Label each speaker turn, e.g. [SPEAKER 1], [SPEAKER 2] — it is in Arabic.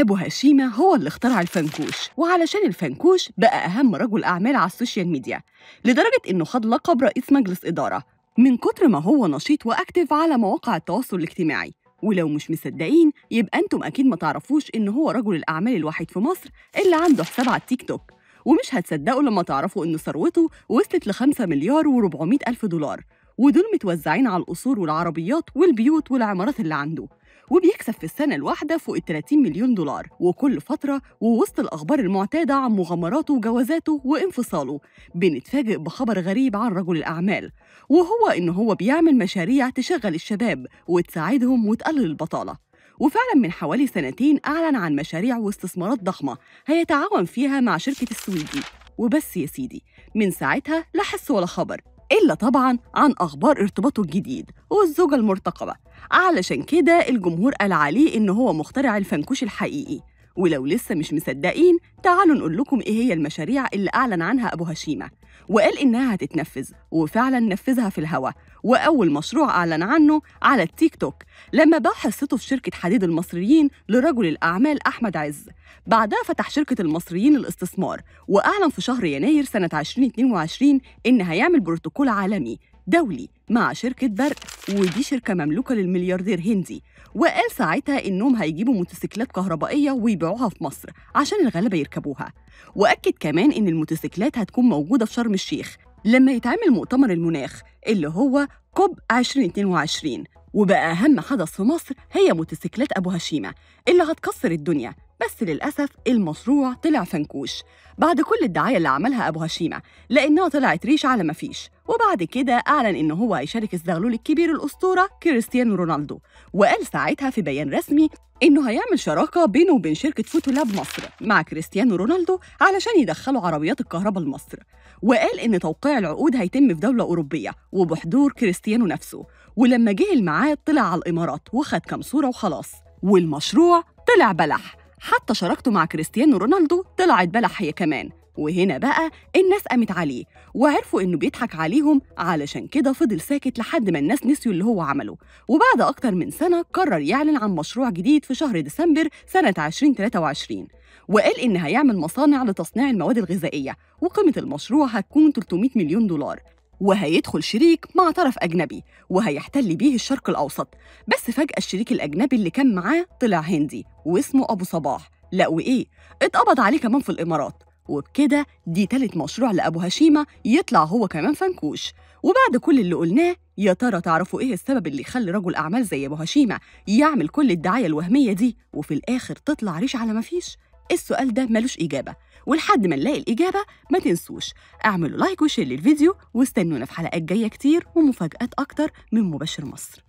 [SPEAKER 1] أبو هاشيمة هو اللي اخترع الفنكوش وعلشان الفنكوش بقى أهم رجل أعمال على السوشيال ميديا لدرجة إنه خد لقب رئيس مجلس إدارة من كتر ما هو نشيط وأكتف على مواقع التواصل الاجتماعي ولو مش مصدقين يبقى أنتم أكيد ما تعرفوش إن هو رجل الأعمال الوحيد في مصر اللي عنده حساب على التيك توك ومش هتصدقوا لما تعرفوا إن ثروته وصلت لخمسة مليار و400 ألف دولار ودول متوزعين على القصور والعربيات والبيوت والعمارات اللي عنده وبيكسب في السنة الواحدة فوق ال 30 مليون دولار وكل فترة ووسط الأخبار المعتادة عن مغامراته وجوازاته وانفصاله بنتفاجئ بخبر غريب عن رجل الأعمال وهو إن هو بيعمل مشاريع تشغل الشباب وتساعدهم وتقلل البطالة وفعلا من حوالي سنتين أعلن عن مشاريع واستثمارات ضخمة هيتعاون فيها مع شركة السويدي وبس يا سيدي من ساعتها لا حس ولا خبر إلا طبعا عن أخبار ارتباطه الجديد والزوجة المرتقبة علشان كده الجمهور قال عليه إن هو مخترع الفنكوش الحقيقي ولو لسه مش مصدقين تعالوا نقول لكم إيه هي المشاريع اللي أعلن عنها أبو هشيمة وقال إنها هتتنفذ وفعلا نفذها في الهوا وأول مشروع أعلن عنه على التيك توك لما باع حصته في شركة حديد المصريين لرجل الأعمال أحمد عز بعدها فتح شركة المصريين للاستثمار وأعلن في شهر يناير سنة 2022 إن هيعمل بروتوكول عالمي دولي مع شركة برق ودي شركة مملوكة للملياردير هندي وقال ساعتها إنهم هيجيبوا موتوسيكلات كهربائية ويبيعوها في مصر عشان الغلبة يركبوها وأكد كمان إن الموتوسيكلات هتكون موجودة في شرم الشيخ لما يتعمل مؤتمر المناخ اللي هو كوب 2022 وبقى أهم حدث في مصر هي موتوسيكلات أبو هشيمة اللي هتكسر الدنيا بس للأسف المشروع طلع فنكوش بعد كل الدعاية اللي عملها أبو هشيمة لأنها طلعت ريش على ما فيش وبعد كده أعلن إن هو هيشارك الزغلول الكبير الأسطورة كريستيانو رونالدو وقال ساعتها في بيان رسمي إنه هيعمل شراكة بينه وبين شركة فوتولاب مصر مع كريستيانو رونالدو علشان يدخلوا عربيات الكهرباء لمصر وقال إن توقيع العقود هيتم في دولة أوروبية وبحضور كريستيانو نفسه ولما جه الميعاد طلع على الإمارات وخد كام صورة وخلاص والمشروع طلع بلح حتى شراكته مع كريستيانو رونالدو طلعت بلح هي كمان وهنا بقى الناس قامت عليه وعرفوا انه بيضحك عليهم علشان كده فضل ساكت لحد ما الناس نسيوا اللي هو عمله وبعد اكتر من سنه قرر يعلن عن مشروع جديد في شهر ديسمبر سنه 2023 وقال ان هيعمل مصانع لتصنيع المواد الغذائيه وقيمه المشروع هتكون 300 مليون دولار وهيدخل شريك مع طرف أجنبي وهيحتل بيه الشرق الأوسط بس فجأة الشريك الأجنبي اللي كان معاه طلع هندي واسمه أبو صباح لا وإيه اتقبض عليه كمان في الإمارات وبكده دي تالت مشروع لأبو هشيمة يطلع هو كمان فنكوش وبعد كل اللي قلناه يا ترى تعرفوا إيه السبب اللي يخلي رجل أعمال زي أبو هشيمة يعمل كل الدعاية الوهمية دي وفي الآخر تطلع ريش على مفيش؟ السؤال ده ملوش إجابة ولحد ما نلاقي الإجابة ما تنسوش اعملوا لايك وشير للفيديو واستنونا في حلقات جاية كتير ومفاجآت أكتر من مباشر مصر